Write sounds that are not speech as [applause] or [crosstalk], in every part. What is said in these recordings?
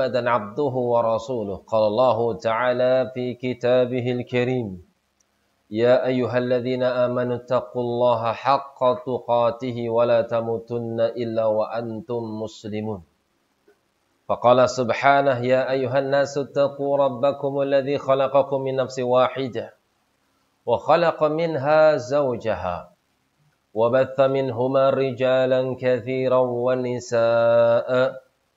محمدا عبده ورسوله قال الله تعالى في كتابه الكريم يا أيها الذين آمنوا اتقوا الله حق تقاته ولا تموتن إلا وأنتم مسلمون فقال سبحانه يا أيها الناس اتقوا ربكم الذي خلقكم من نفس واحدة وخلق منها زوجها وبث منهما رجالا كثيرا ونساء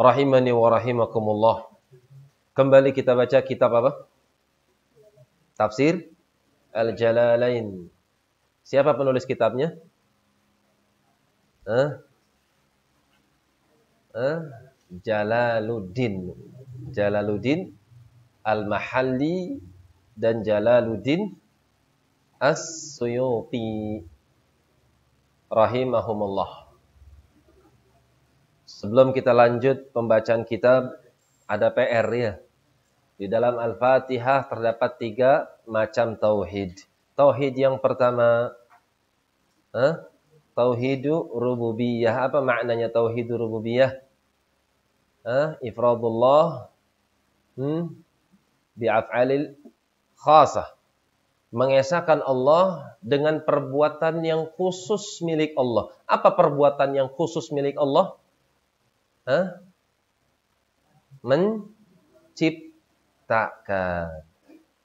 rahimani wa rahimakumullah. Kembali kita baca kitab apa? Tafsir Al-Jalalain. Siapa penulis kitabnya? Hah? Hah? Jalaluddin. Jalaluddin Al-Mahalli dan Jalaluddin As-Suyuti rahimahumullah. Sebelum kita lanjut pembacaan kitab, ada PR ya. Di dalam Al-Fatihah terdapat tiga macam tauhid. Tauhid yang pertama, eh? tauhidu rububiyah. Apa maknanya tauhidu rububiyah? Eh? Ifradullah hmm? bi'af'alil khasah. Mengesahkan Allah dengan perbuatan yang khusus milik Allah. Apa perbuatan yang khusus milik Allah? huh? Menciptakan.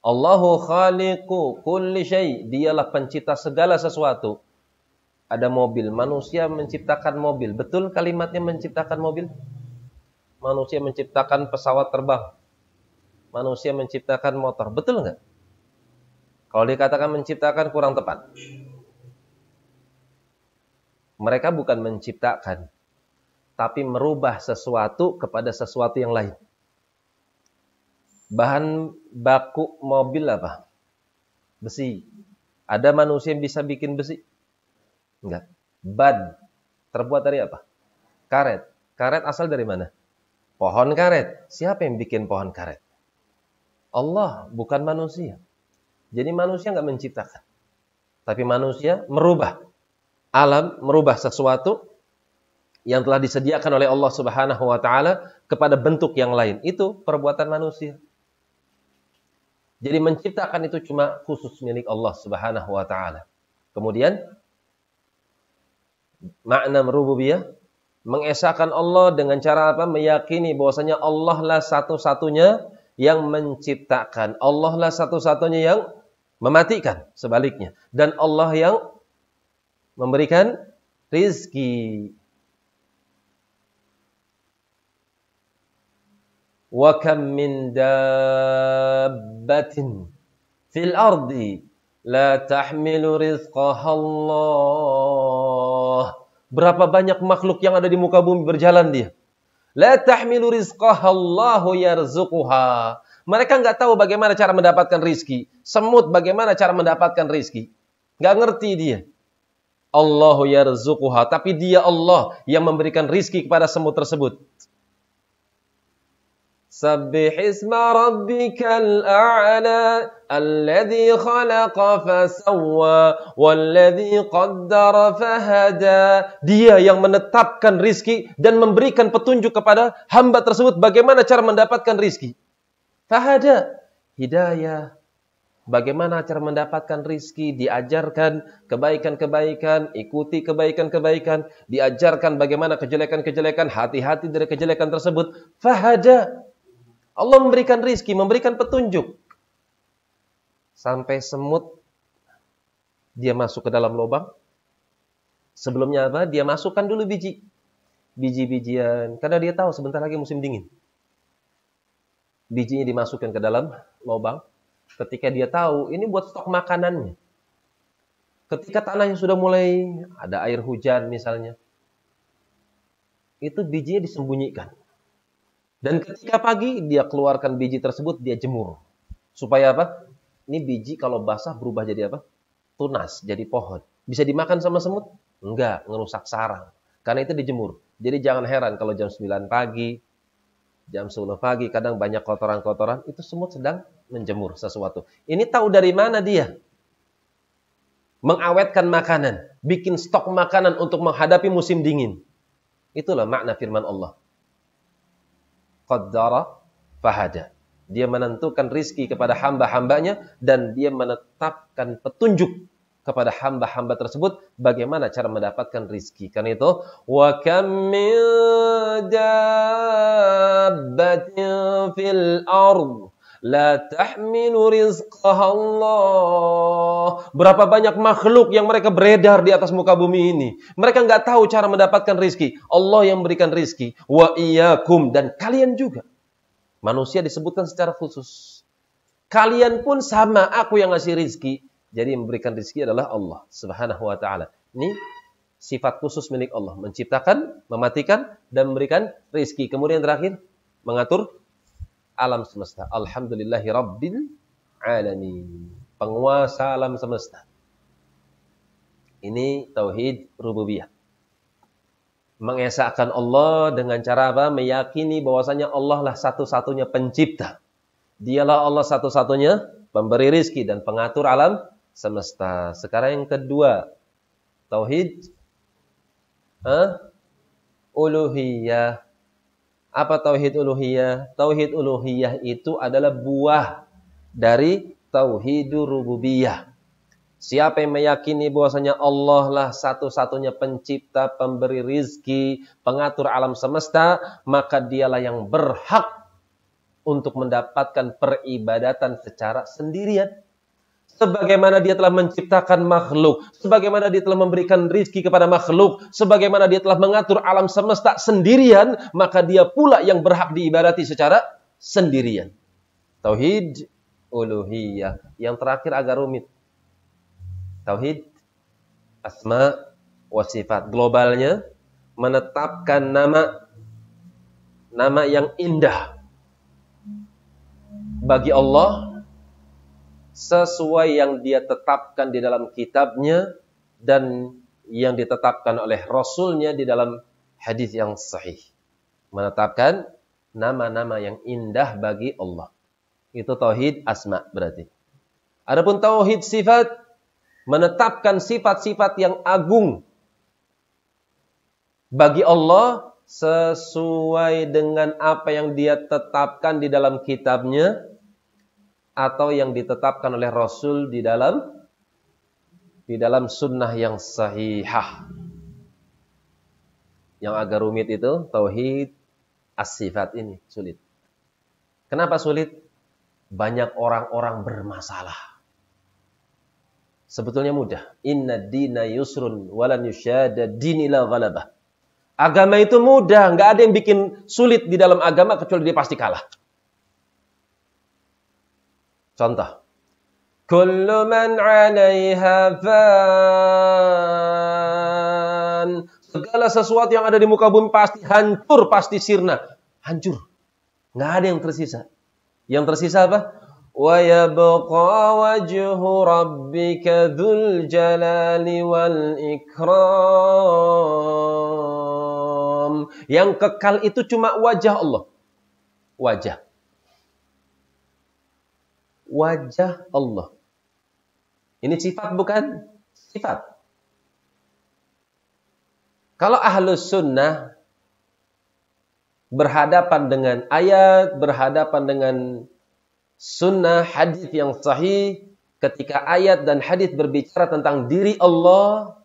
Allahu khaliqu kulli syai. Dialah pencipta segala sesuatu. Ada mobil, manusia menciptakan mobil. Betul kalimatnya menciptakan mobil? Manusia menciptakan pesawat terbang. Manusia menciptakan motor. Betul nggak? Kalau dikatakan menciptakan kurang tepat. Mereka bukan menciptakan, tapi merubah sesuatu kepada sesuatu yang lain. Bahan baku mobil apa? Besi. Ada manusia yang bisa bikin besi? Enggak. Ban terbuat dari apa? Karet. Karet asal dari mana? Pohon karet. Siapa yang bikin pohon karet? Allah, bukan manusia. Jadi manusia nggak menciptakan. Tapi manusia merubah. Alam merubah sesuatu yang telah disediakan oleh Allah Subhanahu wa taala kepada bentuk yang lain. Itu perbuatan manusia. Jadi menciptakan itu cuma khusus milik Allah Subhanahu wa taala. Kemudian makna rububiyah mengesahkan Allah dengan cara apa? Meyakini bahwasanya Allah lah satu-satunya yang menciptakan. Allah lah satu-satunya yang mematikan sebaliknya dan Allah yang memberikan rizki وَكَمْ مِنْ min فِي الْأَرْضِ لَا تَحْمِلُ tahmilu اللَّهِ Berapa banyak makhluk yang ada di muka bumi berjalan dia. La tahmilu rizqaha Allahu yarzuquha. Mereka nggak tahu bagaimana cara mendapatkan rizki. Semut bagaimana cara mendapatkan rizki. Nggak ngerti dia. Allahu yarzuquha. Tapi dia Allah yang memberikan rizki kepada semut tersebut. سبح اسم ربك الأعلى الذي خلق فسوى والذي قدر فهدى Dia yang menetapkan rizki dan memberikan petunjuk kepada hamba tersebut bagaimana cara mendapatkan rizki. Fahada, hidayah. Bagaimana cara mendapatkan rizki, diajarkan kebaikan-kebaikan, ikuti kebaikan-kebaikan, diajarkan bagaimana kejelekan-kejelekan, hati-hati dari kejelekan tersebut. Fahada, Allah memberikan rizki, memberikan petunjuk. Sampai semut dia masuk ke dalam lubang. Sebelumnya apa? Dia masukkan dulu biji. Biji-bijian. Karena dia tahu sebentar lagi musim dingin. Bijinya dimasukkan ke dalam lubang. Ketika dia tahu, ini buat stok makanannya. Ketika tanahnya sudah mulai ada air hujan misalnya. Itu bijinya disembunyikan dan ketika pagi dia keluarkan biji tersebut dia jemur. Supaya apa? Ini biji kalau basah berubah jadi apa? Tunas, jadi pohon. Bisa dimakan sama semut? Enggak, ngerusak sarang. Karena itu dijemur. Jadi jangan heran kalau jam 9 pagi, jam 10 pagi kadang banyak kotoran-kotoran, itu semut sedang menjemur sesuatu. Ini tahu dari mana dia? Mengawetkan makanan, bikin stok makanan untuk menghadapi musim dingin. Itulah makna firman Allah qaddara fahada. Dia menentukan rizki kepada hamba-hambanya dan dia menetapkan petunjuk kepada hamba-hamba tersebut bagaimana cara mendapatkan rizki. Karena itu, wa kam min fil ardh La tahmilu rizqaha Allah. Berapa banyak makhluk yang mereka beredar di atas muka bumi ini. Mereka nggak tahu cara mendapatkan rizki. Allah yang memberikan rizki. Wa iyakum. Dan kalian juga. Manusia disebutkan secara khusus. Kalian pun sama aku yang ngasih rizki. Jadi yang memberikan rizki adalah Allah subhanahu wa ta'ala. Ini sifat khusus milik Allah. Menciptakan, mematikan, dan memberikan rizki. Kemudian terakhir, mengatur alam semesta. Alhamdulillahi Rabbil Alamin. Penguasa alam semesta. Ini tauhid rububiyah. Mengesahkan Allah dengan cara apa? Meyakini bahwasanya Allah lah satu-satunya pencipta. Dialah Allah satu-satunya pemberi rizki dan pengatur alam semesta. Sekarang yang kedua, tauhid ah, uluhiyah apa tauhid uluhiyah? Tauhid uluhiyah itu adalah buah dari tauhid rububiyah. Siapa yang meyakini bahwasanya Allah lah satu-satunya pencipta, pemberi rizki, pengatur alam semesta, maka dialah yang berhak untuk mendapatkan peribadatan secara sendirian sebagaimana dia telah menciptakan makhluk, sebagaimana dia telah memberikan rizki kepada makhluk, sebagaimana dia telah mengatur alam semesta sendirian, maka dia pula yang berhak diibadati secara sendirian. Tauhid uluhiyah. Yang terakhir agak rumit. Tauhid asma wa sifat. Globalnya menetapkan nama nama yang indah bagi Allah sesuai yang dia tetapkan di dalam kitabnya dan yang ditetapkan oleh Rasulnya di dalam hadis yang sahih. Menetapkan nama-nama yang indah bagi Allah. Itu tauhid asma berarti. Adapun tauhid sifat menetapkan sifat-sifat yang agung bagi Allah sesuai dengan apa yang dia tetapkan di dalam kitabnya atau yang ditetapkan oleh Rasul di dalam di dalam sunnah yang sahihah. Yang agak rumit itu tauhid as-sifat ini sulit. Kenapa sulit? Banyak orang-orang bermasalah. Sebetulnya mudah. Inna dina yusrun walan yusyada dinila ghalabah. Agama itu mudah, nggak ada yang bikin sulit di dalam agama kecuali dia pasti kalah. Contoh. Kullu man 'alaiha fan. Segala sesuatu yang ada di muka bumi pasti hancur, pasti sirna. Hancur. Nggak ada yang tersisa. Yang tersisa apa? Wa yabqa wajhu rabbika dzul jalali wal ikram. Yang kekal itu cuma wajah Allah. Wajah wajah Allah. Ini sifat bukan? Sifat. Kalau ahlus sunnah berhadapan dengan ayat, berhadapan dengan sunnah, hadis yang sahih, ketika ayat dan hadis berbicara tentang diri Allah,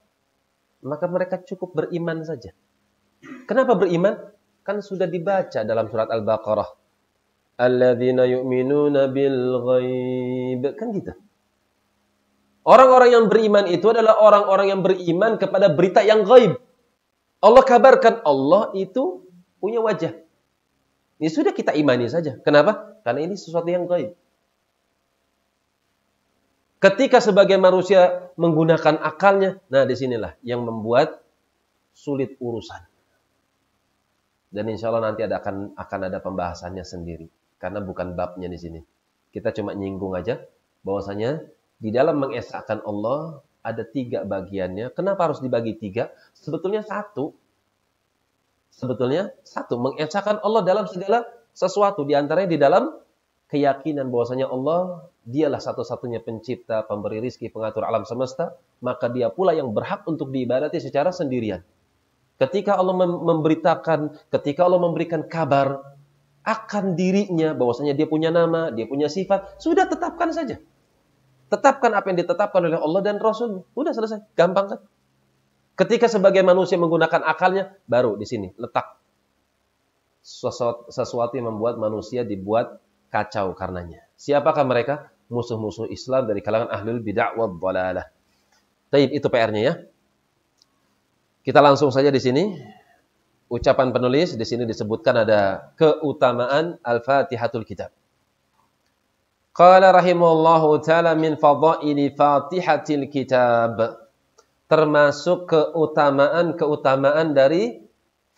maka mereka cukup beriman saja. Kenapa beriman? Kan sudah dibaca dalam surat Al-Baqarah alladzina yu'minuna bil ghaib. Kan gitu. Orang-orang yang beriman itu adalah orang-orang yang beriman kepada berita yang gaib. Allah kabarkan Allah itu punya wajah. Ini ya sudah kita imani saja. Kenapa? Karena ini sesuatu yang gaib. Ketika sebagai manusia menggunakan akalnya, nah disinilah yang membuat sulit urusan. Dan insya Allah nanti ada, akan, akan ada pembahasannya sendiri karena bukan babnya di sini. Kita cuma nyinggung aja bahwasanya di dalam mengesahkan Allah ada tiga bagiannya. Kenapa harus dibagi tiga? Sebetulnya satu. Sebetulnya satu. Mengesahkan Allah dalam segala sesuatu. Di antaranya di dalam keyakinan bahwasanya Allah dialah satu-satunya pencipta, pemberi rizki, pengatur alam semesta. Maka dia pula yang berhak untuk diibadati secara sendirian. Ketika Allah memberitakan, ketika Allah memberikan kabar, akan dirinya bahwasanya dia punya nama, dia punya sifat, sudah tetapkan saja. Tetapkan apa yang ditetapkan oleh Allah dan Rasul. Udah selesai, gampang kan? Ketika sebagai manusia menggunakan akalnya, baru di sini letak sesuatu, yang membuat manusia dibuat kacau karenanya. Siapakah mereka? Musuh-musuh Islam dari kalangan ahlul bid'ah wa dhalalah. Taib itu PR-nya ya. Kita langsung saja di sini ucapan penulis di sini disebutkan ada keutamaan Al-Fatihatul Kitab. Qala rahimahullahu taala min fadaili Fatihatil Kitab. Termasuk keutamaan-keutamaan dari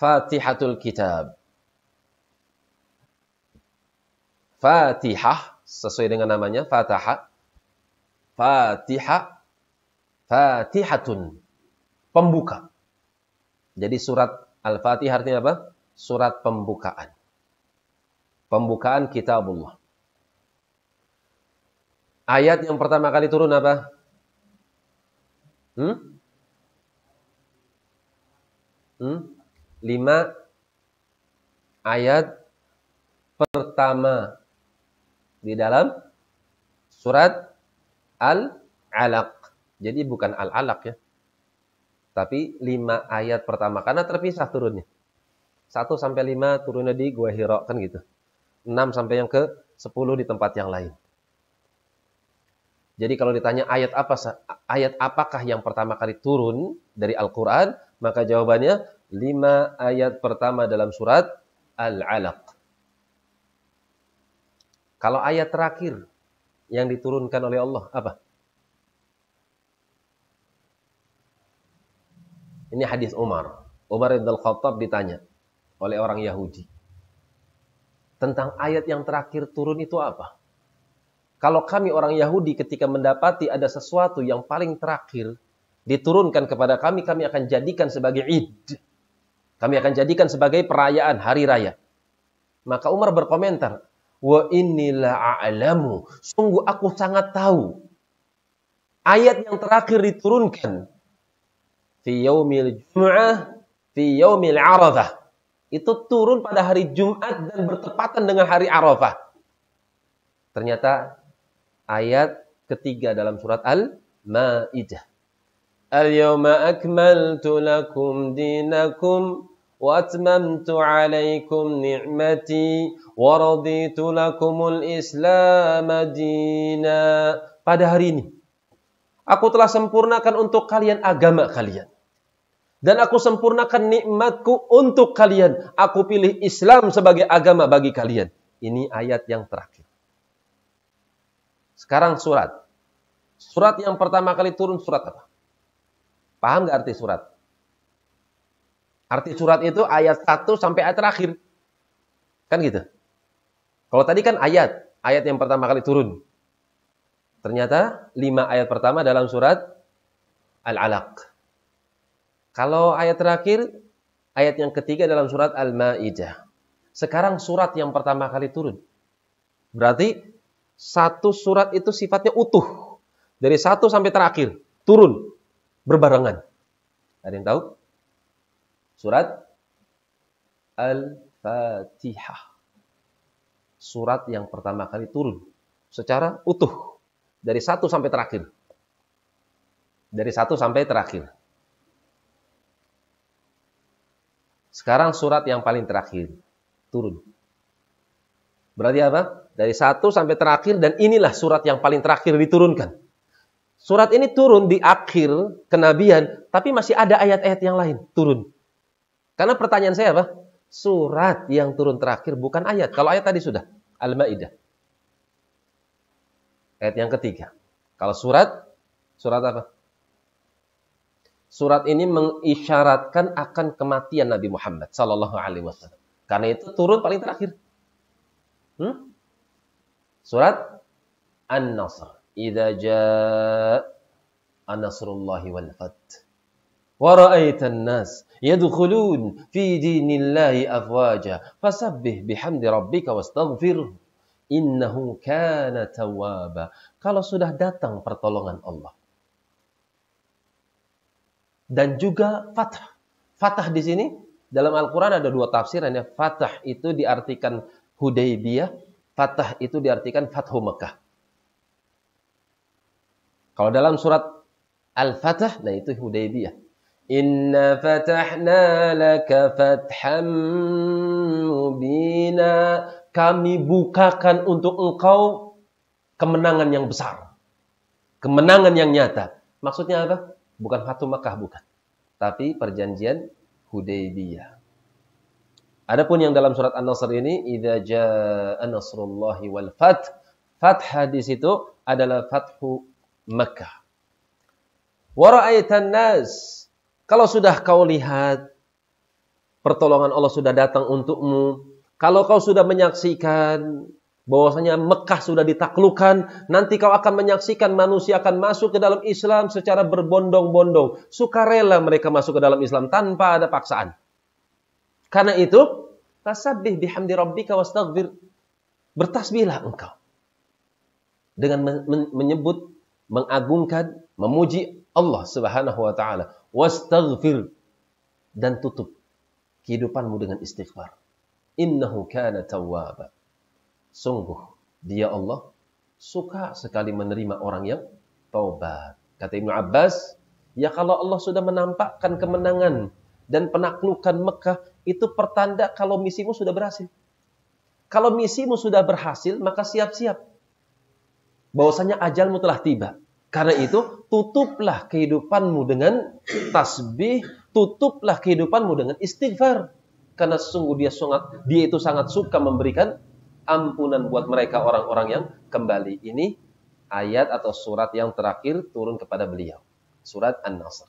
Fatihatul Kitab. Fatihah sesuai dengan namanya Fataha. Fatihah Fatihatun pembuka. Jadi surat Al-Fatihah artinya apa? Surat pembukaan. Pembukaan kitabullah. Ayat yang pertama kali turun apa? Hmm? Hmm? Lima ayat pertama di dalam surat Al-Alaq. Jadi bukan Al-Alaq ya. Tapi lima ayat pertama karena terpisah turunnya. Satu sampai lima turunnya di Gua Hiro kan gitu. Enam sampai yang ke sepuluh di tempat yang lain. Jadi kalau ditanya ayat apa ayat apakah yang pertama kali turun dari Al-Qur'an, maka jawabannya lima ayat pertama dalam surat Al-Alaq. Kalau ayat terakhir yang diturunkan oleh Allah apa? Ini hadis Umar. Umar bin Khattab ditanya oleh orang Yahudi tentang ayat yang terakhir turun itu apa? Kalau kami orang Yahudi ketika mendapati ada sesuatu yang paling terakhir diturunkan kepada kami, kami akan jadikan sebagai id. Kami akan jadikan sebagai perayaan hari raya. Maka Umar berkomentar, Wa inilah a'lamu. Sungguh aku sangat tahu. Ayat yang terakhir diturunkan fi yaumil jum'ah fi yaumil arafah. Itu turun pada hari Jumat dan bertepatan dengan hari Arafah. Ternyata ayat ketiga dalam surat Al-Maidah. Al-yawma akmaltu lakum dinakum wa atmamtu alaikum ni'mati wa raditu lakumul islam Pada hari ini, aku telah sempurnakan untuk kalian agama kalian dan aku sempurnakan nikmatku untuk kalian. Aku pilih Islam sebagai agama bagi kalian. Ini ayat yang terakhir. Sekarang surat. Surat yang pertama kali turun surat apa? Paham nggak arti surat? Arti surat itu ayat 1 sampai ayat terakhir. Kan gitu. Kalau tadi kan ayat, ayat yang pertama kali turun. Ternyata lima ayat pertama dalam surat Al-Alaq. Kalau ayat terakhir, ayat yang ketiga dalam surat Al-Ma'idah. Sekarang surat yang pertama kali turun. Berarti satu surat itu sifatnya utuh. Dari satu sampai terakhir. Turun. Berbarengan. Ada yang tahu? Surat Al-Fatihah. Surat yang pertama kali turun. Secara utuh. Dari satu sampai terakhir. Dari satu sampai terakhir. Sekarang surat yang paling terakhir turun. Berarti apa? Dari satu sampai terakhir dan inilah surat yang paling terakhir diturunkan. Surat ini turun di akhir kenabian, tapi masih ada ayat-ayat yang lain turun. Karena pertanyaan saya apa? Surat yang turun terakhir bukan ayat. Kalau ayat tadi sudah Al-Maidah. Ayat yang ketiga. Kalau surat, surat apa? surat ini mengisyaratkan akan kematian Nabi Muhammad Sallallahu Alaihi Wasallam. Karena itu turun paling terakhir. Hmm? Surat An-Nasr. Idza jaa nasrullahi wal fath. Wa ra'aitan nas yadkhulun fi dinillahi afwaja fasabbih bihamdi rabbika wastaghfirhu innahu kana tawwaba. Kalau sudah datang pertolongan Allah, dan juga fathah. Fathah di sini dalam Al-Qur'an ada dua tafsir, tafsirannya. Fathah itu diartikan Hudaybiyah, fathah itu diartikan Fathu Mekah. Kalau dalam surat Al-Fatah, nah itu Hudaybiyah. Inna fatahna laka fatham mubina. Kami bukakan untuk engkau kemenangan yang besar. Kemenangan yang nyata. Maksudnya apa? Bukan Fatu Mekah, bukan. Tapi perjanjian Hudaybiyah. Adapun yang dalam surat An-Nasr ini, idza jaa nasrullahi wal fath. Fathah di situ adalah fathu Mekah. Wa nas. Kalau sudah kau lihat pertolongan Allah sudah datang untukmu, kalau kau sudah menyaksikan bahwasanya Mekah sudah ditaklukan, nanti kau akan menyaksikan manusia akan masuk ke dalam Islam secara berbondong-bondong. Sukarela mereka masuk ke dalam Islam tanpa ada paksaan. Karena itu, tasabih bihamdi rabbika wastaghfir. Bertasbihlah engkau. Dengan menyebut, mengagungkan, memuji Allah Subhanahu wa taala. Wastaghfir dan tutup kehidupanmu dengan istighfar. Innahu kana tawwaba. Sungguh, dia Allah suka sekali menerima orang yang taubat. Kata Ibnu Abbas, ya kalau Allah sudah menampakkan kemenangan dan penaklukan Mekah, itu pertanda kalau misimu sudah berhasil. Kalau misimu sudah berhasil, maka siap-siap. Bahwasanya ajalmu telah tiba. Karena itu, tutuplah kehidupanmu dengan tasbih, tutuplah kehidupanmu dengan istighfar. Karena sungguh dia sangat, dia itu sangat suka memberikan ampunan buat mereka orang-orang yang kembali. Ini ayat atau surat yang terakhir turun kepada beliau. Surat An-Nasr.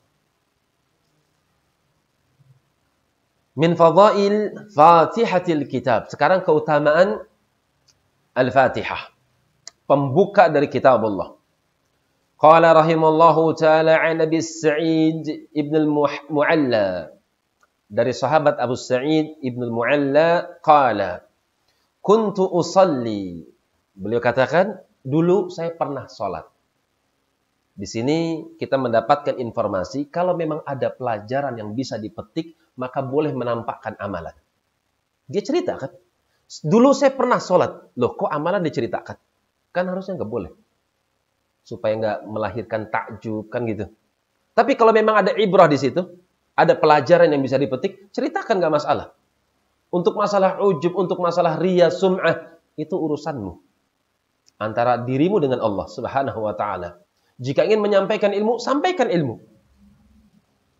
Min fadail fatihatil kitab. Sekarang keutamaan Al-Fatihah. Pembuka dari kitab Allah. Qala rahimallahu ta'ala an Abi Sa'id ibn al-Mu'alla. Dari sahabat Abu Sa'id ibn al-Mu'alla. Qala kuntu usalli. Beliau katakan, dulu saya pernah sholat. Di sini kita mendapatkan informasi kalau memang ada pelajaran yang bisa dipetik, maka boleh menampakkan amalan. Dia ceritakan, dulu saya pernah sholat. Loh kok amalan diceritakan? Kan harusnya nggak boleh. Supaya nggak melahirkan takjub kan gitu. Tapi kalau memang ada ibrah di situ, ada pelajaran yang bisa dipetik, ceritakan nggak masalah untuk masalah ujub, untuk masalah ria, sum'ah, itu urusanmu. Antara dirimu dengan Allah subhanahu wa ta'ala. Jika ingin menyampaikan ilmu, sampaikan ilmu.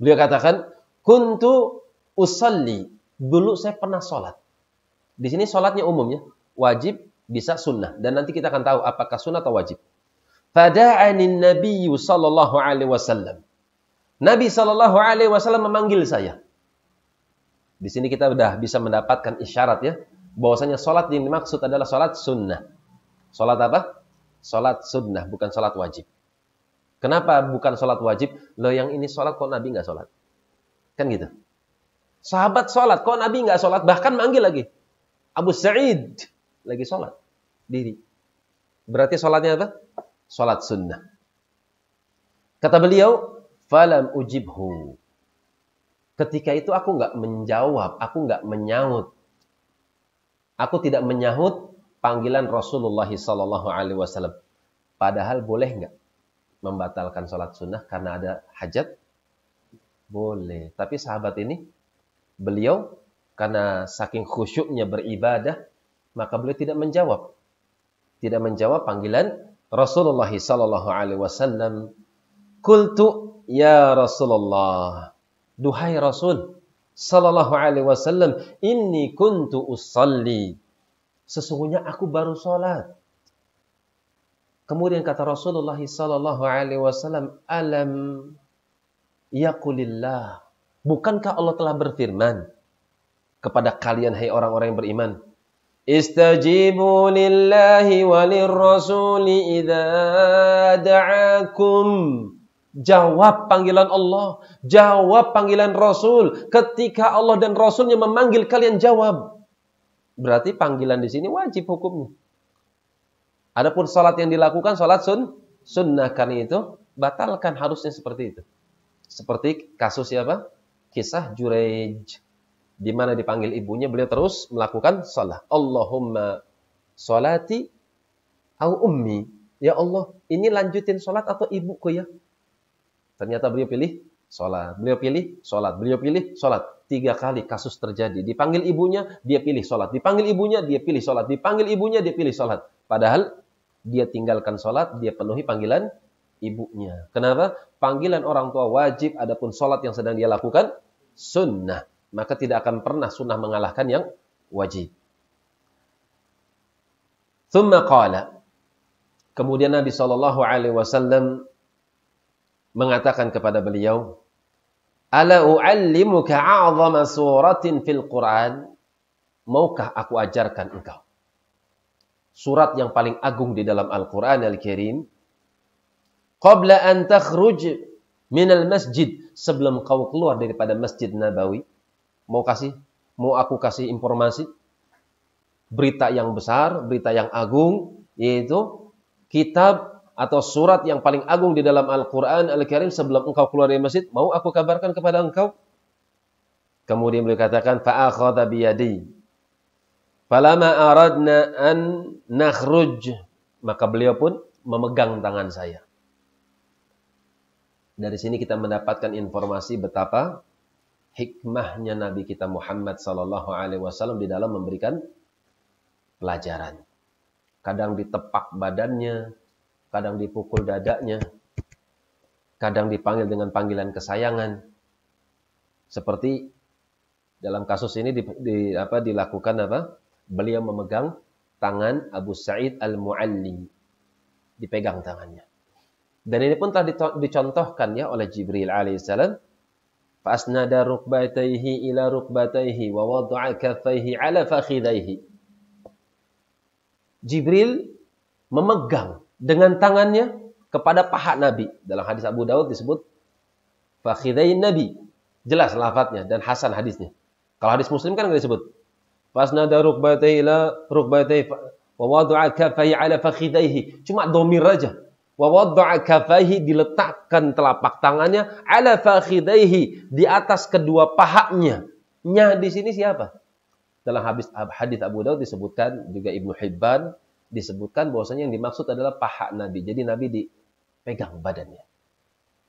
Beliau katakan, Kuntu usalli. Dulu saya pernah sholat. Di sini sholatnya umumnya. Wajib, bisa sunnah. Dan nanti kita akan tahu apakah sunnah atau wajib. Fada'anin nabiyu sallallahu alaihi wasallam. Nabi sallallahu alaihi wasallam memanggil saya. Di sini kita sudah bisa mendapatkan isyarat ya, bahwasanya sholat yang dimaksud adalah sholat sunnah. Sholat apa? Sholat sunnah, bukan sholat wajib. Kenapa bukan sholat wajib? Lo yang ini sholat kok Nabi nggak sholat? Kan gitu. Sahabat sholat, kok Nabi nggak sholat? Bahkan manggil lagi. Abu Sa'id lagi sholat. Diri. Berarti sholatnya apa? Sholat sunnah. Kata beliau, falam ujibhu. Ketika itu aku nggak menjawab, aku nggak menyahut Aku tidak menyahut panggilan Rasulullah Sallallahu Alaihi Wasallam. Padahal boleh nggak membatalkan sholat sunnah karena ada hajat? Boleh. Tapi sahabat ini, beliau karena saking khusyuknya beribadah, maka beliau tidak menjawab. Tidak menjawab panggilan Rasulullah Sallallahu Alaihi Wasallam. Kultu ya Rasulullah. Duhai Rasul sallallahu alaihi wasallam, "Inni kuntu usalli." Sesungguhnya aku baru salat. Kemudian kata Rasulullah sallallahu alaihi wasallam, "Alam yaqulillah." Bukankah Allah telah berfirman kepada kalian hai orang-orang yang beriman, "Istajibu lillahi walirrasuli idza da'akum." Jawab panggilan Allah, jawab panggilan Rasul. Ketika Allah dan Rasulnya memanggil kalian jawab. Berarti panggilan di sini wajib hukumnya. Adapun salat yang dilakukan salat sun sunnah karena itu batalkan harusnya seperti itu. Seperti kasus siapa? Kisah Jurej di mana dipanggil ibunya beliau terus melakukan salat. Allahumma salati au ummi. Ya Allah, ini lanjutin salat atau ibuku ya? Ternyata beliau pilih sholat. Beliau pilih sholat. Beliau pilih sholat. Tiga kali kasus terjadi. Dipanggil ibunya, dia pilih sholat. Dipanggil ibunya, dia pilih sholat. Dipanggil ibunya, dia pilih sholat. Padahal dia tinggalkan sholat, dia penuhi panggilan ibunya. Kenapa? Panggilan orang tua wajib, adapun sholat yang sedang dia lakukan, sunnah. Maka tidak akan pernah sunnah mengalahkan yang wajib. Thumma qala. Kemudian Nabi Shallallahu Alaihi Wasallam mengatakan kepada beliau, "Ala u'allimuka 'azama suratin fil Qur'an?" Maukah aku ajarkan engkau surat yang paling agung di dalam Al-Qur'an al kirim Qabla an takhruj minal masjid, sebelum kau keluar daripada Masjid Nabawi, mau kasih mau aku kasih informasi berita yang besar, berita yang agung yaitu kitab atau surat yang paling agung di dalam Al-Quran Al-Karim sebelum engkau keluar dari masjid, mau aku kabarkan kepada engkau? Kemudian beliau katakan, فَأَخَذَ بِيَدِي فَلَمَا أَرَدْنَا أَنْ نَخْرُجْ Maka beliau pun memegang tangan saya. Dari sini kita mendapatkan informasi betapa hikmahnya Nabi kita Muhammad Sallallahu Alaihi Wasallam di dalam memberikan pelajaran. Kadang ditepak badannya, kadang dipukul dadanya, kadang dipanggil dengan panggilan kesayangan. Seperti dalam kasus ini di, di, apa, dilakukan apa? Beliau memegang tangan Abu Sa'id Al-Mu'alli. Dipegang tangannya. Dan ini pun telah dicontohkan ya oleh Jibril alaihissalam. Fasnada rukbataihi ila rukbataihi wa wadu'a kafaihi ala fakhidaihi. Jibril memegang dengan tangannya kepada paha Nabi. Dalam hadis Abu Dawud disebut fakhidain Nabi. Jelas lafadznya dan hasan hadisnya. Kalau hadis Muslim kan enggak disebut. Fasnada rukbatai ila rukbatai wa wada'a kafai ala fakhidaihi. Cuma domir aja. Wa wada'a kafaihi diletakkan telapak tangannya ala fakhidaihi di atas kedua pahanya. Nya di sini siapa? Dalam hadis hadis Abu Dawud disebutkan juga Ibnu Hibban disebutkan bahwasanya yang dimaksud adalah paha Nabi. Jadi Nabi dipegang badannya.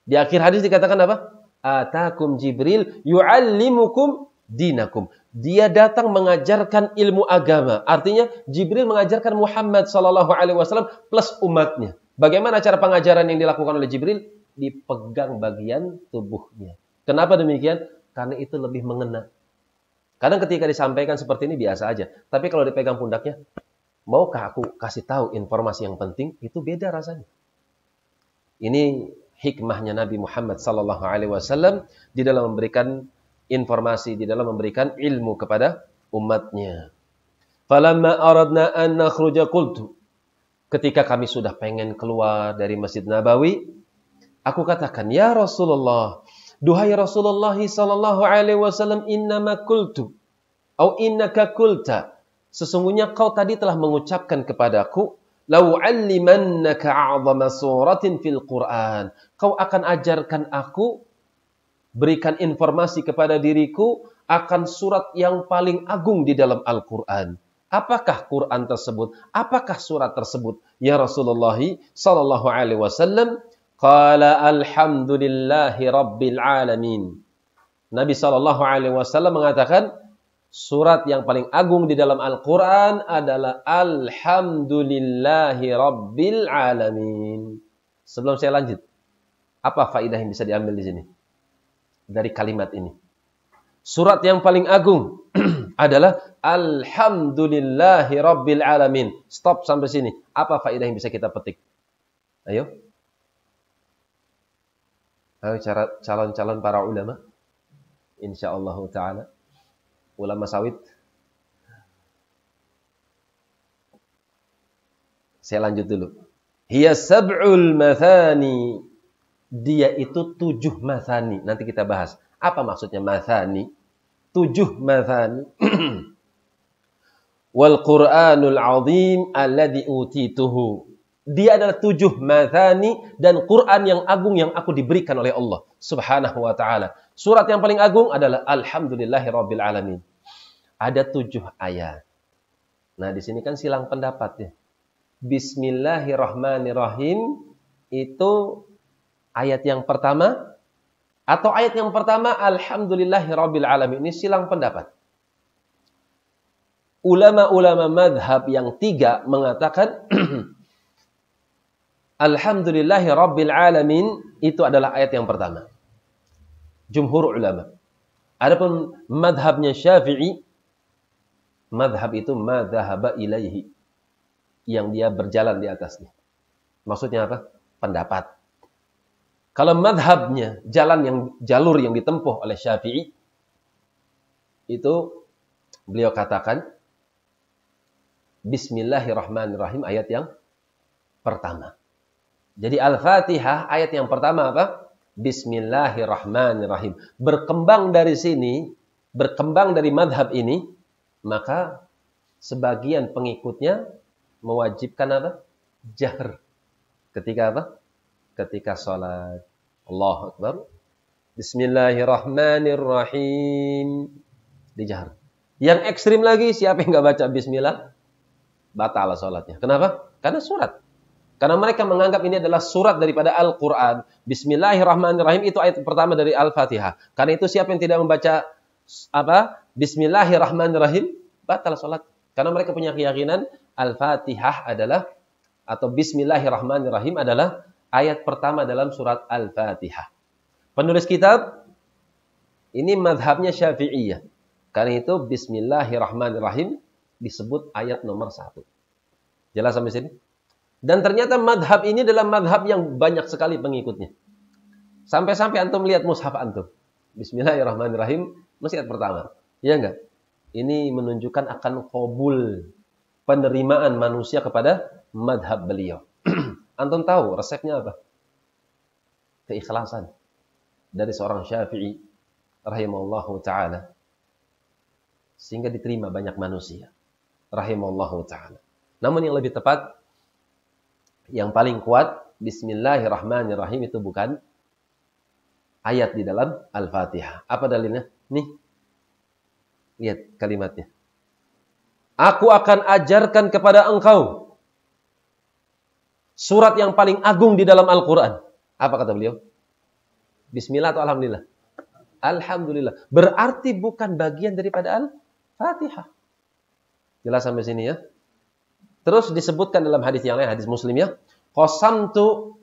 Di akhir hadis dikatakan apa? Atakum Jibril yu'allimukum dinakum. Dia datang mengajarkan ilmu agama. Artinya Jibril mengajarkan Muhammad sallallahu alaihi wasallam plus umatnya. Bagaimana cara pengajaran yang dilakukan oleh Jibril? Dipegang bagian tubuhnya. Kenapa demikian? Karena itu lebih mengena. Kadang ketika disampaikan seperti ini biasa aja, tapi kalau dipegang pundaknya maukah aku kasih tahu informasi yang penting? Itu beda rasanya. Ini hikmahnya Nabi Muhammad sallallahu alaihi wasallam di dalam memberikan informasi, di dalam memberikan ilmu kepada umatnya. Falamma aradna an nakhruja qultu. Ketika kami sudah pengen keluar dari Masjid Nabawi, aku katakan, "Ya Rasulullah, duhai Rasulullah sallallahu alaihi wasallam, innama qultu au innaka qulta." Sesungguhnya kau tadi telah mengucapkan kepadaku, Lau allimannaka a'zama suratin fil Qur'an. Kau akan ajarkan aku, berikan informasi kepada diriku, akan surat yang paling agung di dalam Al-Quran. Apakah Quran tersebut? Apakah surat tersebut? Ya Rasulullah sallallahu alaihi wasallam qala alhamdulillahi rabbil alamin. Nabi sallallahu alaihi wasallam mengatakan Surat yang paling agung di dalam Al-Quran adalah Alhamdulillahi Rabbil Alamin. Sebelum saya lanjut, apa faidah yang bisa diambil di sini? Dari kalimat ini. Surat yang paling agung [clears throat] adalah Alhamdulillahi Rabbil Alamin. Stop sampai sini. Apa faidah yang bisa kita petik? Ayo. Ayo calon-calon para ulama. Insya Allah Ta'ala ulama sawit. Saya lanjut dulu. Hiya sab'ul mathani. Dia itu tujuh mathani. Nanti kita bahas. Apa maksudnya mathani? Tujuh mathani. [clears throat] Wal Qur'anul azim alladhi utituhu. Dia adalah tujuh mathani dan Quran yang agung yang aku diberikan oleh Allah subhanahu wa ta'ala. Surat yang paling agung adalah Alhamdulillahirrabbilalamin. alamin. Ada tujuh ayat. Nah, di sini kan silang pendapat ya. Bismillahirrahmanirrahim itu ayat yang pertama atau ayat yang pertama Alhamdulillahirrabbilalamin. alamin. Ini silang pendapat. Ulama-ulama madhab yang tiga mengatakan [clears throat] Alhamdulillahi Rabbil Alamin itu adalah ayat yang pertama jumhur ulama. Adapun madhabnya Syafi'i, madhab itu madhaba ilaihi. Yang dia berjalan di atasnya. Maksudnya apa? Pendapat. Kalau madhabnya, jalan yang jalur yang ditempuh oleh Syafi'i, itu beliau katakan, Bismillahirrahmanirrahim, ayat yang pertama. Jadi Al-Fatihah, ayat yang pertama apa? Bismillahirrahmanirrahim. Berkembang dari sini, berkembang dari madhab ini, maka sebagian pengikutnya mewajibkan apa? Jahr. Ketika apa? Ketika sholat. Allah Akbar. Bismillahirrahmanirrahim. Dijahar. Yang ekstrim lagi, siapa yang nggak baca Bismillah? Batal sholatnya. Kenapa? Karena surat. Karena mereka menganggap ini adalah surat daripada Al-Quran. Bismillahirrahmanirrahim itu ayat pertama dari Al-Fatihah. Karena itu siapa yang tidak membaca apa Bismillahirrahmanirrahim batal sholat. Karena mereka punya keyakinan Al-Fatihah adalah atau Bismillahirrahmanirrahim adalah ayat pertama dalam surat Al-Fatihah. Penulis kitab ini madhabnya Syafi'iyah. Karena itu Bismillahirrahmanirrahim disebut ayat nomor satu. Jelas sampai sini? Dan ternyata madhab ini adalah madhab yang banyak sekali pengikutnya. Sampai-sampai antum lihat mushaf antum. Bismillahirrahmanirrahim, masih pertama. Iya enggak? Ini menunjukkan akan kobul penerimaan manusia kepada madhab beliau. [clears throat] antum tahu resepnya apa? Keikhlasan dari seorang syafi'i rahimallahu ta'ala. Sehingga diterima banyak manusia rahimallahu ta'ala. Namun yang lebih tepat yang paling kuat Bismillahirrahmanirrahim itu bukan ayat di dalam Al-Fatihah. Apa dalilnya? Nih. Lihat kalimatnya. Aku akan ajarkan kepada engkau surat yang paling agung di dalam Al-Quran. Apa kata beliau? Bismillah atau Alhamdulillah? Alhamdulillah. Berarti bukan bagian daripada Al-Fatihah. Jelas sampai sini ya. Terus disebutkan dalam hadis yang lain, hadis Muslim ya. Qasamtu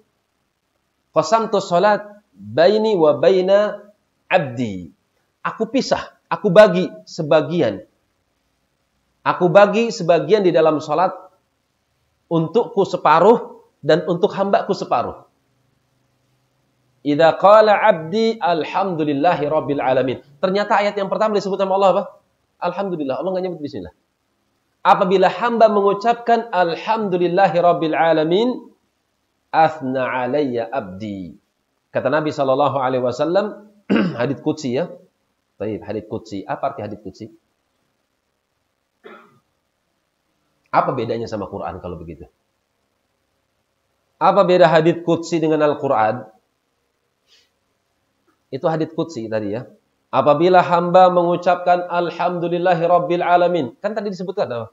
qasamtu salat baini wa baina abdi. Aku pisah, aku bagi sebagian. Aku bagi sebagian di dalam salat untukku separuh dan untuk hambaku separuh. Idza qala abdi alhamdulillahi rabbil alamin. Ternyata ayat yang pertama disebutkan Allah apa? Alhamdulillah. Allah nggak nyebut bismillah apabila hamba mengucapkan alhamdulillahi rabbil alamin athna alayya abdi. Kata Nabi sallallahu alaihi wasallam [clears throat] hadits qudsi ya. Baik, hadits qudsi. Apa arti hadits qudsi? Apa bedanya sama Quran kalau begitu? Apa beda hadits qudsi dengan Al-Qur'an? Itu hadits qudsi tadi ya. Apabila hamba mengucapkan Alhamdulillahi Rabbil Alamin. Kan tadi disebutkan apa?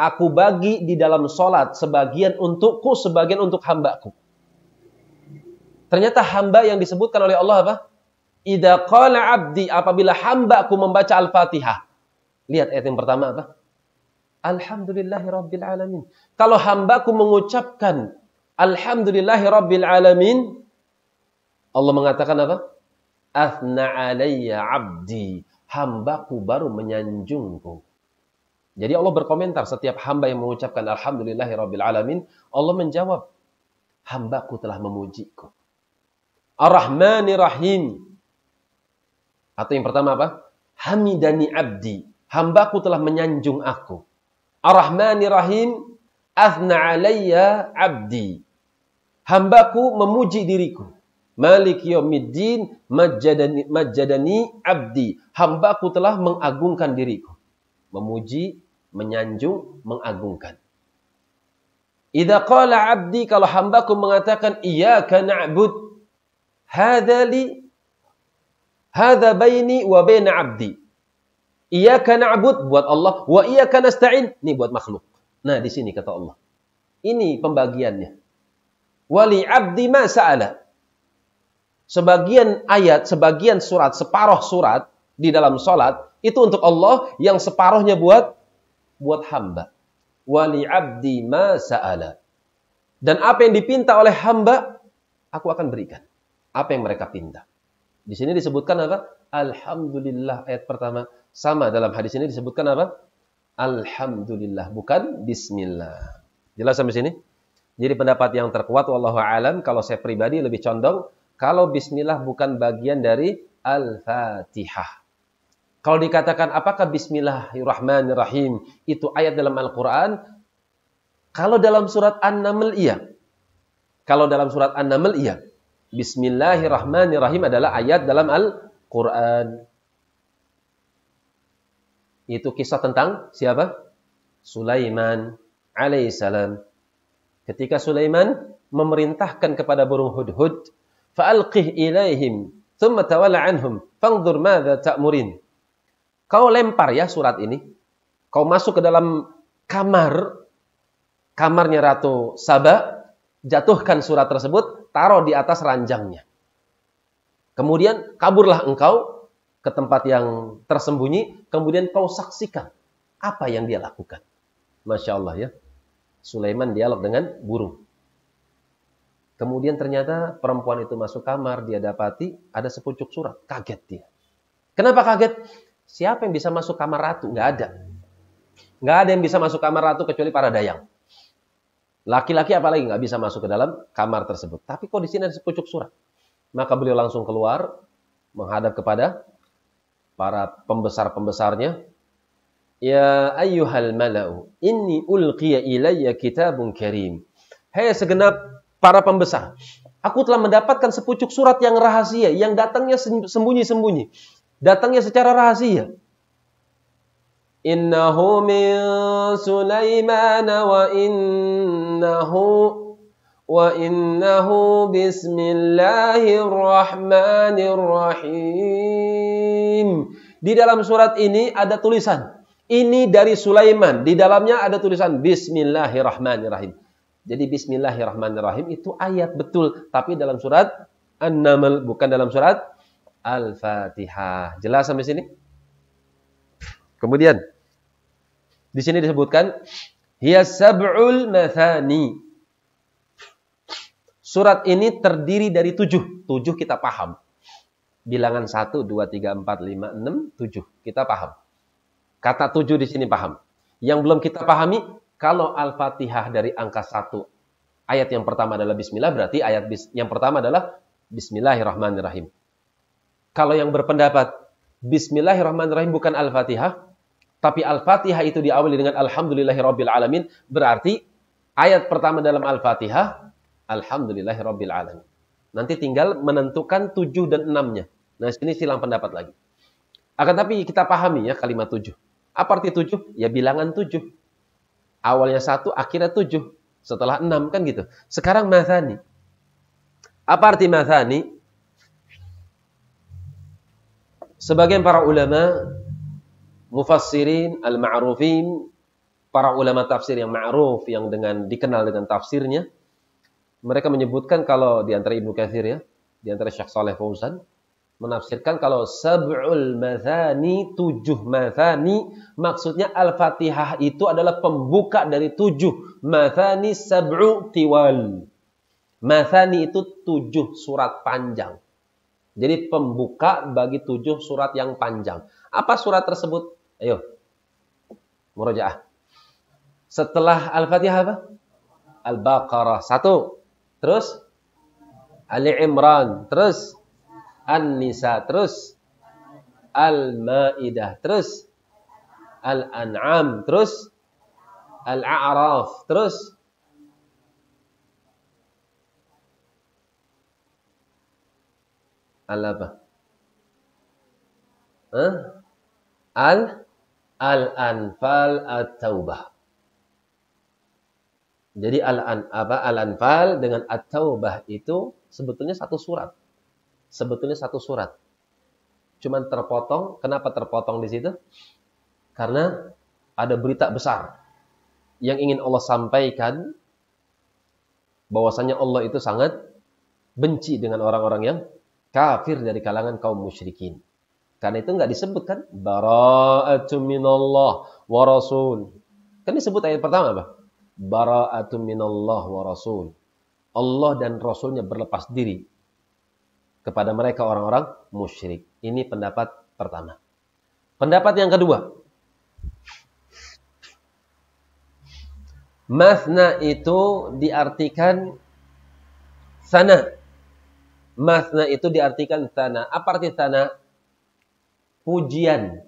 Aku bagi di dalam sholat sebagian untukku, sebagian untuk hambaku. Ternyata hamba yang disebutkan oleh Allah apa? Ida qala abdi apabila hambaku membaca Al-Fatihah. Lihat ayat yang pertama apa? Alhamdulillahi Rabbil Alamin. Kalau hambaku mengucapkan Alhamdulillahi Rabbil Alamin. Allah mengatakan apa? Athna alaiya abdi. Hambaku baru menyanjungku. Jadi Allah berkomentar setiap hamba yang mengucapkan Alhamdulillahi Alamin. Allah menjawab, hambaku telah memujiku. ar rahmani Rahim. Atau yang pertama apa? Hamidani abdi. Hambaku telah menyanjung aku. ar rahmani Rahim. Athna alaiya abdi. Hambaku memuji diriku. Malik yaumiddin majadani, majadani abdi. Hambaku telah mengagungkan diriku. Memuji, menyanjung, mengagungkan. Idza qala abdi kalau hambaku mengatakan iyyaka na'bud hadza li hadza baini wa abdi abdi. Iyyaka na'bud buat Allah wa iyyaka nasta'in ini buat makhluk. Nah, di sini kata Allah. Ini pembagiannya. Wali abdi ma sa'ala sebagian ayat, sebagian surat, separoh surat di dalam sholat itu untuk Allah yang separohnya buat buat hamba. Wali abdi ma sa'ala. Dan apa yang dipinta oleh hamba, aku akan berikan. Apa yang mereka pinta. Di sini disebutkan apa? Alhamdulillah ayat pertama. Sama dalam hadis ini disebutkan apa? Alhamdulillah bukan bismillah. Jelas sampai sini? Jadi pendapat yang terkuat wallahu alam kalau saya pribadi lebih condong kalau bismillah bukan bagian dari Al-Fatihah. Kalau dikatakan apakah bismillahirrahmanirrahim itu ayat dalam Al-Qur'an? Kalau dalam surat An-Naml iya. Kalau dalam surat An-Naml iya. Bismillahirrahmanirrahim adalah ayat dalam Al-Qur'an. Itu kisah tentang siapa? Sulaiman alaihissalam. Ketika Sulaiman memerintahkan kepada burung hudhud -hud, fa'alqih ilayhim, thumma tawalla anhum fangdur madza ta'murin kau lempar ya surat ini kau masuk ke dalam kamar kamarnya Ratu Saba jatuhkan surat tersebut taruh di atas ranjangnya kemudian kaburlah engkau ke tempat yang tersembunyi kemudian kau saksikan apa yang dia lakukan Masya Allah ya Sulaiman dialog dengan burung Kemudian ternyata perempuan itu masuk kamar, dia dapati ada sepucuk surat. Kaget dia. Kenapa kaget? Siapa yang bisa masuk kamar ratu? Nggak ada. Nggak ada yang bisa masuk kamar ratu kecuali para dayang. Laki-laki apalagi nggak bisa masuk ke dalam kamar tersebut. Tapi kok di sini ada sepucuk surat. Maka beliau langsung keluar, menghadap kepada para pembesar-pembesarnya. Ya ayyuhal mala'u, inni ulqiya ilayya kitabun karim. Hei segenap para pembesar. Aku telah mendapatkan sepucuk surat yang rahasia, yang datangnya sembunyi-sembunyi, datangnya secara rahasia. Innahu min Sulaiman wa innahu wa innahu bismillahirrahmanirrahim. Di dalam surat ini ada tulisan ini dari Sulaiman. Di dalamnya ada tulisan Bismillahirrahmanirrahim. Jadi bismillahirrahmanirrahim itu ayat betul, tapi dalam surat An-Naml bukan dalam surat Al-Fatihah. Jelas sampai sini? Kemudian di sini disebutkan hiya sab'ul mathani. Surat ini terdiri dari tujuh. Tujuh kita paham. Bilangan satu, dua, tiga, empat, lima, enam, tujuh. Kita paham. Kata tujuh di sini paham. Yang belum kita pahami, kalau Al-Fatihah dari angka 1, ayat yang pertama adalah bismillah, berarti ayat yang pertama adalah bismillahirrahmanirrahim. Kalau yang berpendapat bismillahirrahmanirrahim bukan Al-Fatihah, tapi Al-Fatihah itu diawali dengan alhamdulillahirabbil berarti ayat pertama dalam Al-Fatihah alhamdulillahirabbil Nanti tinggal menentukan 7 dan 6-nya. Nah, sini silang pendapat lagi. Akan tapi kita pahami ya kalimat 7. Apa arti 7? Ya bilangan 7 Awalnya satu, akhirnya tujuh. Setelah enam kan gitu. Sekarang mathani. Apa arti mathani? Sebagian para ulama, mufassirin, al-ma'rufin, para ulama tafsir yang ma'ruf, yang dengan dikenal dengan tafsirnya, mereka menyebutkan kalau di antara Ibnu Katsir ya, di antara Syekh Saleh Fauzan, menafsirkan kalau sab'ul mathani, tujuh mathani, maksudnya Al-Fatihah itu adalah pembuka dari tujuh. Mathani sab'u tiwal. Mathani itu tujuh surat panjang. Jadi pembuka bagi tujuh surat yang panjang. Apa surat tersebut? Ayo. Murojaah. Setelah Al-Fatihah apa? Al-Baqarah. Satu. Terus? Ali Imran. Terus? An-Nisa terus Al-Maidah terus Al-An'am terus Al-A'raf terus Al apa? Huh? Al Al-Anfal at tawbah Jadi Al-An apa Al-Anfal dengan At-Taubah itu sebetulnya satu surat sebetulnya satu surat. Cuman terpotong. Kenapa terpotong di situ? Karena ada berita besar yang ingin Allah sampaikan bahwasanya Allah itu sangat benci dengan orang-orang yang kafir dari kalangan kaum musyrikin. Karena itu nggak disebutkan bara'atu minallah wa rasul. Kan disebut ayat pertama apa? Bara'atu minallah wa rasul. Allah dan Rasulnya berlepas diri kepada mereka orang-orang musyrik. Ini pendapat pertama. Pendapat yang kedua. Masna itu diartikan sana. Masna itu diartikan sana. Apa arti sana? Pujian.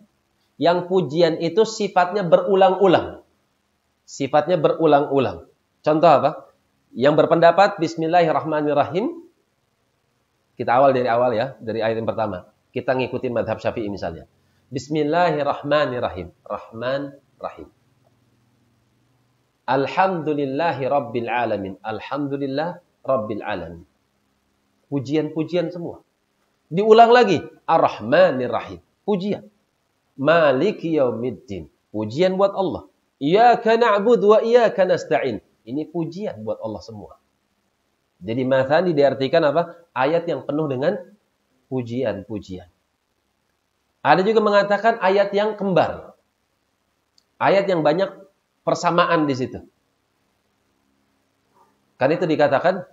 Yang pujian itu sifatnya berulang-ulang. Sifatnya berulang-ulang. Contoh apa? Yang berpendapat Bismillahirrahmanirrahim kita awal dari awal ya, dari ayat yang pertama. Kita ngikutin madhab syafi'i misalnya. Bismillahirrahmanirrahim. Rahman, Rahim. Alhamdulillahi Rabbil Alamin. Alhamdulillah Rabbil Alamin. Pujian-pujian semua. Diulang lagi. Ar-Rahmanir Rahim. Pujian. Maliki Yawmiddin. Pujian buat Allah. Iyaka na'bud wa iyaka nasta'in. Ini pujian buat Allah semua. Jadi mathani diartikan apa? Ayat yang penuh dengan pujian-pujian. Ada juga mengatakan ayat yang kembar. Ayat yang banyak persamaan di situ. Kan itu dikatakan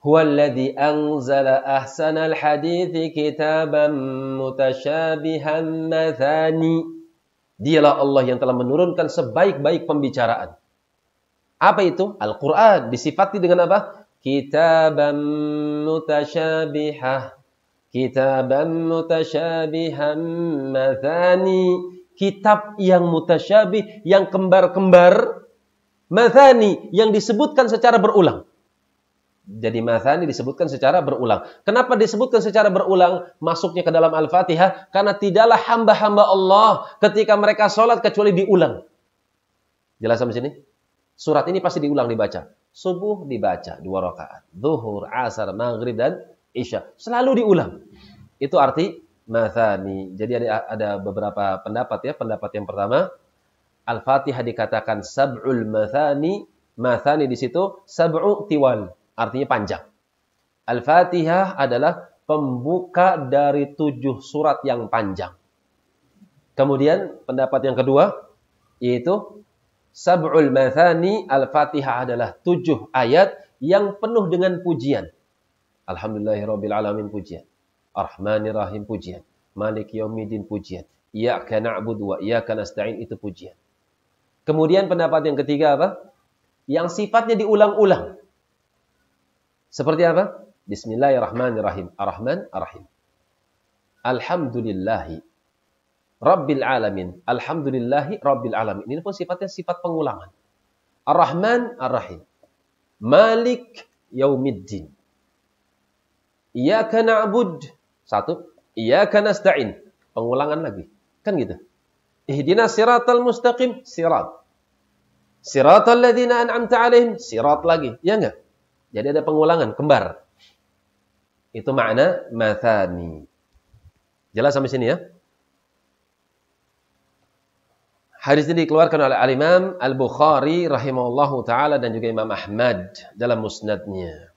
Huwallazi anzala ahsanal hadithi kitaban mutasyabihan mathani. Dialah Allah yang telah menurunkan sebaik-baik pembicaraan. Apa itu? Al-Quran disifati dengan apa? Kitaban mutasyabihah. Kitaban mutasyabihan mazani. Kitab yang mutasyabih, yang kembar-kembar. Mazani, yang disebutkan secara berulang. Jadi mazani disebutkan secara berulang. Kenapa disebutkan secara berulang masuknya ke dalam Al-Fatihah? Karena tidaklah hamba-hamba Allah ketika mereka sholat kecuali diulang. Jelas sampai sini? Surat ini pasti diulang dibaca. Subuh dibaca dua rakaat, zuhur, asar, maghrib dan isya. Selalu diulang. Itu arti ma'zani. Jadi ada ada beberapa pendapat ya. Pendapat yang pertama, Al-Fatihah dikatakan sab'ul ma'zani. Ma'zani di situ sab'u tiwal, artinya panjang. Al-Fatihah adalah pembuka dari tujuh surat yang panjang. Kemudian pendapat yang kedua yaitu Sab'ul mathani Al-Fatihah adalah tujuh ayat yang penuh dengan pujian. Alhamdulillahirrabbilalamin pujian. ar rahmanirrahim Rahim pujian. Malik Yawmidin pujian. Iyyaka na'budu wa iyyaka nasta'in itu pujian. Kemudian pendapat yang ketiga apa? Yang sifatnya diulang-ulang. Seperti apa? Bismillahirrahmanirrahim. Ar-Rahman, Ar-Rahim. Alhamdulillahi Rabbil Alamin. Alhamdulillahi Rabbil Alamin. Ini pun sifatnya sifat pengulangan. Ar-Rahman Ar-Rahim. Malik Yaumiddin. Iyaka na'bud. Satu. Iyaka nasta'in. Pengulangan lagi. Kan gitu. Ihdina siratal mustaqim. Sirat. Siratal ladhina an'amta alaihim. Sirat lagi. Ya enggak? Jadi ada pengulangan. Kembar. Itu makna mathani. Jelas sampai sini ya? Hadis ini dikeluarkan oleh Al-Imam Al-Bukhari rahimahullahu taala dan juga Imam Ahmad dalam musnadnya.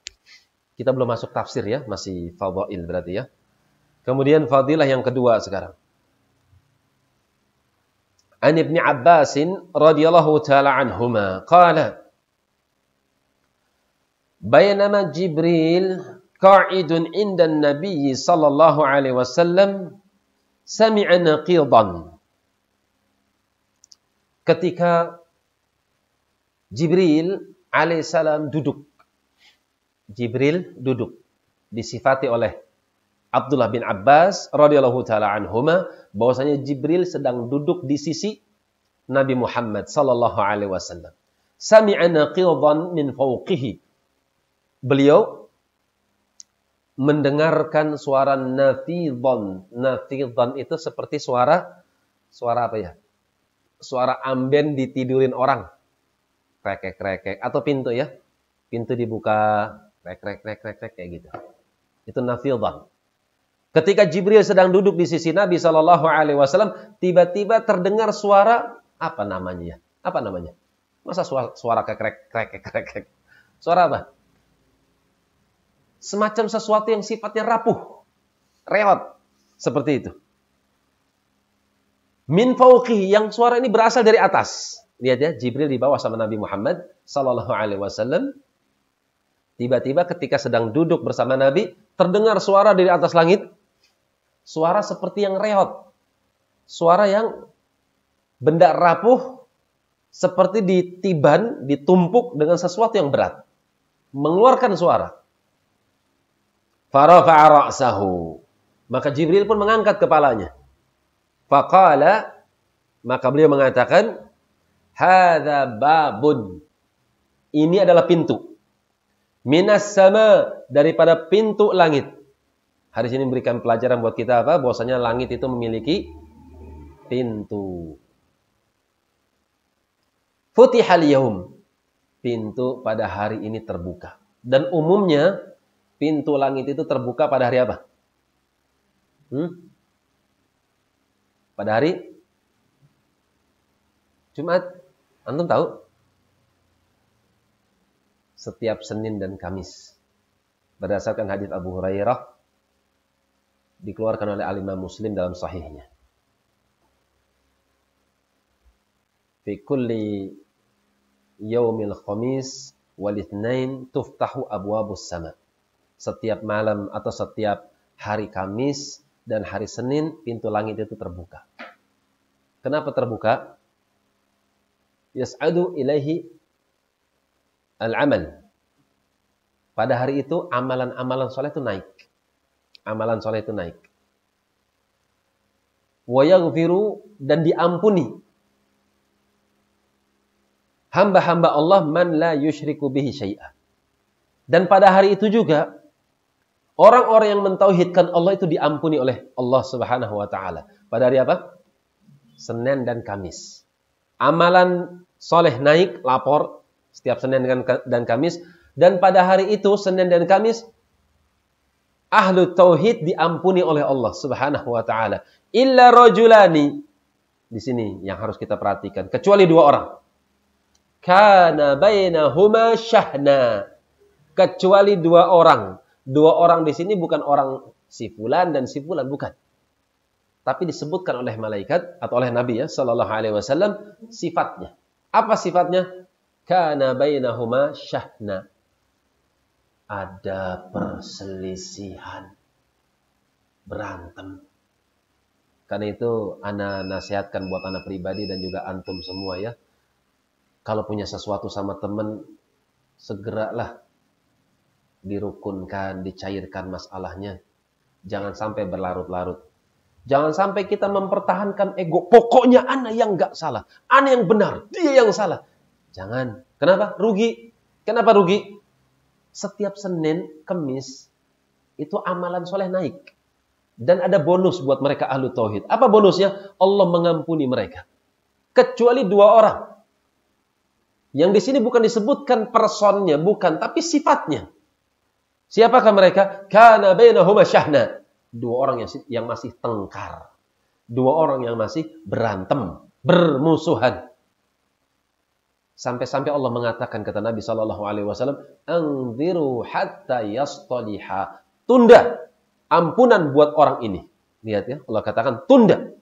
Kita belum masuk tafsir ya, masih fadhail berarti ya. Kemudian fadilah yang kedua sekarang. An Ibn Abbas radhiyallahu taala anhuma qala Bainama Jibril qa'idun 'inda an-nabiy sallallahu alaihi wasallam sami'a naqidan ketika Jibril alaihissalam duduk. Jibril duduk. Disifati oleh Abdullah bin Abbas radhiyallahu taala anhuma bahwasanya Jibril sedang duduk di sisi Nabi Muhammad sallallahu alaihi wasallam. Sami'ana naqidan min fawqihi. Beliau mendengarkan suara nafidhan. Nafidhan itu seperti suara suara apa ya? suara amben ditidurin orang. Krekek krekek atau pintu ya. Pintu dibuka krekek, krekek, krekek, krek krek kayak gitu. Itu nafidah. Ketika Jibril sedang duduk di sisi Nabi Shallallahu Alaihi Wasallam, tiba-tiba terdengar suara apa namanya? ya? Apa namanya? Masa suara, suara kekrek krek krek krek? Suara apa? Semacam sesuatu yang sifatnya rapuh, reot, seperti itu min fauqi yang suara ini berasal dari atas. Lihat ya, Jibril di bawah sama Nabi Muhammad sallallahu alaihi wasallam. Tiba-tiba ketika sedang duduk bersama Nabi, terdengar suara dari atas langit. Suara seperti yang reot. Suara yang benda rapuh seperti ditiban, ditumpuk dengan sesuatu yang berat. Mengeluarkan suara. Farafa'a Maka Jibril pun mengangkat kepalanya. Faqala maka beliau mengatakan hadza babun. Ini adalah pintu. Minas sama daripada pintu langit. hari ini memberikan pelajaran buat kita apa? Bahwasanya langit itu memiliki pintu. Futihal yaum. Pintu pada hari ini terbuka. Dan umumnya pintu langit itu terbuka pada hari apa? Hmm? pada hari Jumat. Antum tahu? Setiap Senin dan Kamis. Berdasarkan hadis Abu Hurairah dikeluarkan oleh alimah Muslim dalam sahihnya. Fi kulli yaumil khamis wal ithnain tuftahu abwabus sama. Setiap malam atau setiap hari Kamis dan hari Senin pintu langit itu terbuka. Kenapa terbuka? Yas'adu ilaihi al-amal. Pada hari itu amalan-amalan soleh itu naik. Amalan soleh itu naik. Wayaghfiru dan diampuni hamba-hamba Allah man la yushriku bihi syai'ah. Dan pada hari itu juga Orang-orang yang mentauhidkan Allah itu diampuni oleh Allah Subhanahu wa taala. Pada hari apa? Senin dan Kamis. Amalan soleh naik lapor setiap Senin dan Kamis dan pada hari itu Senin dan Kamis ahlu tauhid diampuni oleh Allah Subhanahu wa taala. Illa rajulani di sini yang harus kita perhatikan kecuali dua orang. Kana bainahuma syahna kecuali dua orang Dua orang di sini bukan orang si fulan dan si fulan bukan. Tapi disebutkan oleh malaikat atau oleh Nabi ya sallallahu alaihi wasallam sifatnya. Apa sifatnya? Kana bainahuma syahna. Ada perselisihan. Berantem. Karena itu Ana nasihatkan buat anak pribadi dan juga Antum semua ya. Kalau punya sesuatu sama teman, segeralah dirukunkan, dicairkan masalahnya. Jangan sampai berlarut-larut. Jangan sampai kita mempertahankan ego. Pokoknya anak yang nggak salah. Anak yang benar. Dia yang salah. Jangan. Kenapa? Rugi. Kenapa rugi? Setiap Senin, Kemis, itu amalan soleh naik. Dan ada bonus buat mereka ahlu tauhid. Apa bonusnya? Allah mengampuni mereka. Kecuali dua orang. Yang di sini bukan disebutkan personnya, bukan, tapi sifatnya. Siapakah mereka? Kana bainahuma syahna. Dua orang yang yang masih tengkar. Dua orang yang masih berantem, bermusuhan. Sampai-sampai Allah mengatakan kata Nabi Shallallahu Alaihi Wasallam, "Angdiru hatta yastoliha." Tunda ampunan buat orang ini. Lihat ya, Allah katakan tunda.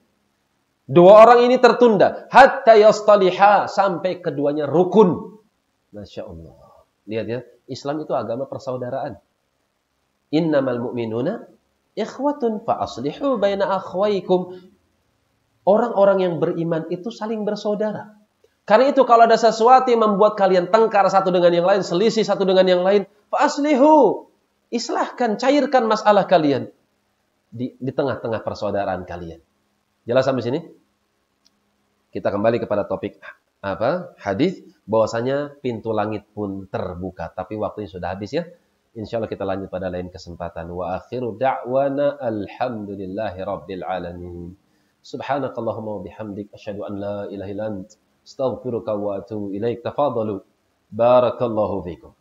Dua orang ini tertunda. Hatta yastaliha. Sampai keduanya rukun. Masya Allah. Lihat ya, Islam itu agama persaudaraan innamal mu'minuna ikhwatun fa aslihu baina akhwaikum. Orang-orang yang beriman itu saling bersaudara. Karena itu kalau ada sesuatu yang membuat kalian tengkar satu dengan yang lain, selisih satu dengan yang lain, fa aslihu. Islahkan, cairkan masalah kalian di, di tengah-tengah persaudaraan kalian. Jelas sampai sini? Kita kembali kepada topik apa? Hadis bahwasanya pintu langit pun terbuka, tapi waktunya sudah habis ya. Insya Allah kita lanjut pada lain kesempatan. Wa akhiru da'wana alhamdulillahi rabbil alamin. Subhanakallahumma wa bihamdik. Asyadu an la ilaha ilant. Astaghfiruka wa atubu ilaik. Tafadalu. Barakallahu fikum.